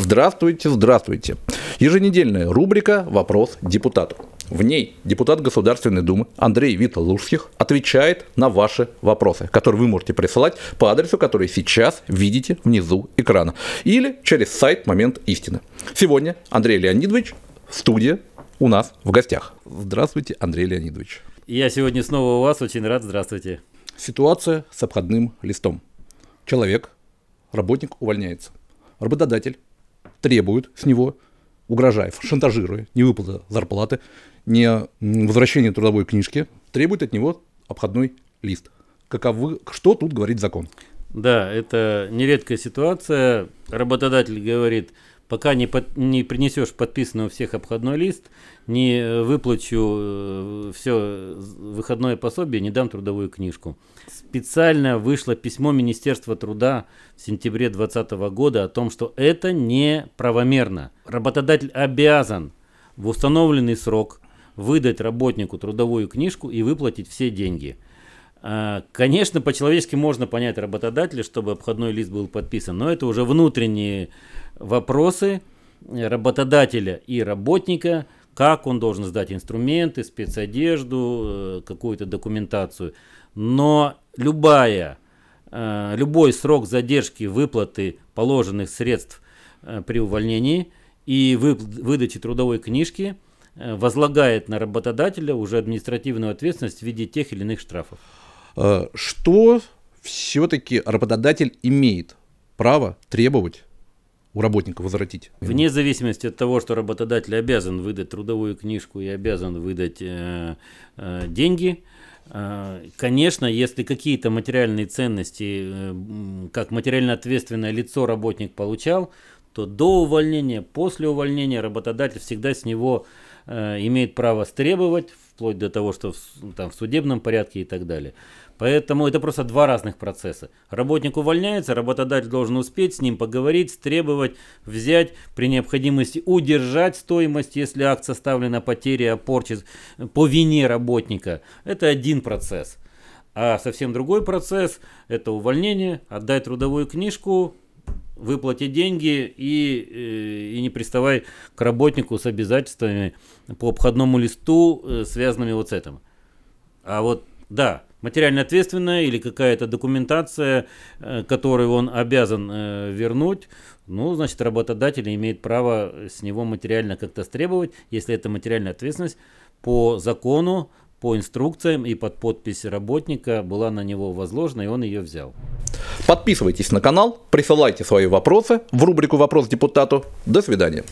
Здравствуйте, здравствуйте. Еженедельная рубрика «Вопрос депутату». В ней депутат Государственной Думы Андрей Витлужских отвечает на ваши вопросы, которые вы можете присылать по адресу, который сейчас видите внизу экрана, или через сайт «Момент истины». Сегодня Андрей Леонидович в студии у нас в гостях. Здравствуйте, Андрей Леонидович. Я сегодня снова у вас, очень рад, здравствуйте. Ситуация с обходным листом. Человек, работник увольняется. Работодатель требует с него, угрожая, шантажируя, не выплата зарплаты, не возвращение трудовой книжки, требует от него обходной лист. Каковы, что тут говорит закон? Да, это нередкая ситуация. Работодатель говорит, Пока не, под, не принесешь подписанного всех обходной лист, не э, выплачу э, все выходное пособие, не дам трудовую книжку. Специально вышло письмо Министерства труда в сентябре 2020 года о том, что это неправомерно. Работодатель обязан в установленный срок выдать работнику трудовую книжку и выплатить все деньги. А, конечно, по-человечески можно понять работодателя, чтобы обходной лист был подписан, но это уже внутренние вопросы работодателя и работника, как он должен сдать инструменты, спецодежду, э, какую-то документацию. Но любая, э, любой срок задержки выплаты положенных средств э, при увольнении и выдаче трудовой книжки возлагает на работодателя уже административную ответственность в виде тех или иных штрафов. Что все-таки работодатель имеет право требовать у работника возвратить. Вне зависимости от того, что работодатель обязан выдать трудовую книжку и обязан выдать э, э, деньги, э, Конечно, если какие-то материальные ценности, э, как материально ответственное лицо работник получал, то до увольнения, после увольнения работодатель всегда с него э, имеет право стребовать, вплоть до того, что в, там, в судебном порядке и так далее. Поэтому это просто два разных процесса. Работник увольняется, работодатель должен успеть с ним поговорить, требовать, взять, при необходимости удержать стоимость, если акт составлен о а потере, о порче э, по вине работника. Это один процесс. А совсем другой процесс – это увольнение, отдать трудовую книжку, выплати деньги и, э, и не приставай к работнику с обязательствами по обходному листу, э, связанными вот с этим. А вот, да, материально ответственная или какая-то документация, э, которую он обязан вернуть, ну, значит, работодатель имеет право с него материально как-то стребовать, если это материальная ответственность по закону, по инструкциям и под подпись работника была на него возложена, и он ее взял. Подписывайтесь на канал, присылайте свои вопросы в рубрику «Вопрос депутату». До свидания.